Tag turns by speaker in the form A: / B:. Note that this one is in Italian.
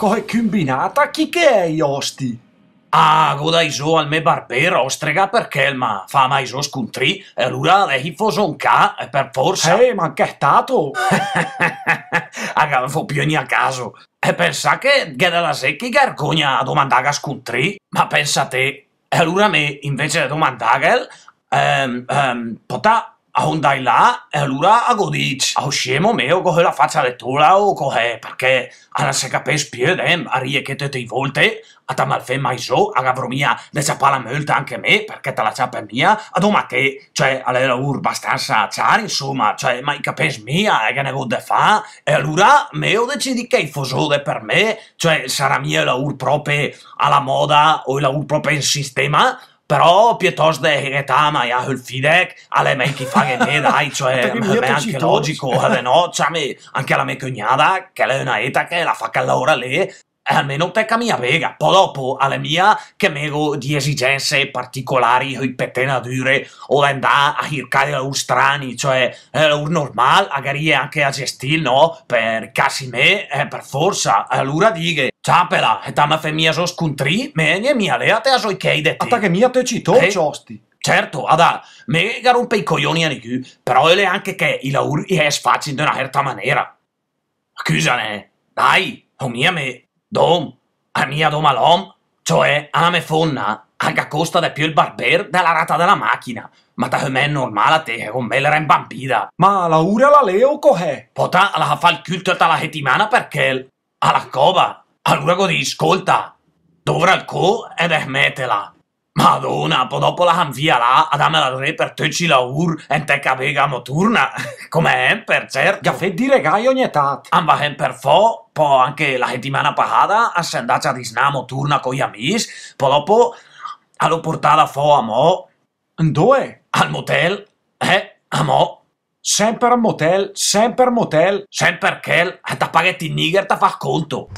A: coi combinata? chi che è osti? Ah, goda iso al me barbero, ostrega perché ma fa mai iso scontri, e allora le hifoson ca, e per forza... Eh, ma che è stato? Aga, fo più ogni a caso. E pensa che che della secchi gargogna a domandaga scontri? Ma pensa te, e allora me, invece di domandagel, ehm, ehm, potà a andai là e allora a godic. A usciamo meo con la faccia lettura o cos'è, perché non se capisce più, eh, a riechete te volte, a tamalfe mai so, a gavromia, ne sapà la multa anche me, perché te la ciappa mia, a domate, cioè, allora ur abbastanza ciar, insomma, cioè, ma i capes mia, e che ne vuol fa, e allora meo decidi che i fosode per me, cioè, sarà mia la ur proprio alla moda o la ur proprio in sistema, però piuttosto che tama e il fidec alle me che fa che me dai cioè per me anche logico no cioè, anche alla mia cognata che è una eta che la fa che lavora lì eh, almeno pecca mia vega, poi dopo alle mie che mego di esigenze particolari ripetena dire o andare a cercare la strani, cioè eh, la normale, magari anche a gestire, no? Per casi me, eh, per forza, allora dire Ciapela, e tamma fe mia so scontri, me ne mia lea te a soi che hai detto. Atta che mia te ci torciosti. Eh? Certo, ada, me garompe i coglioni a nicu, però è anche che i lauri è sfacci in una certa maniera. Scusane, dai, o mia me... Dom, a mia doma l'om, cioè a me Fonna, anche a costa del più il barber della rata della macchina. Ma da me è normale a te, che con me l'era imbambida. Ma la ura la leo cos'è? Potà la fa il culto tutta la settimana perché alla cova. Allora così, ascolta, dovrà il co ed smetterla. Madonna, poi dopo la canvia là, a dame la re per te ci la ur, e te capega moturna. come è per certo. Già fai dire gai ogni tat. Amba per fo, po' anche la settimana passata a andarci a Disnamo turna con gli amici, poi dopo l'ho portata fuori a mo. Dove? Al motel, eh, a mo. Sempre al motel, sempre al motel. Sempre che, da eh, paghetti nigger, ti fa conto.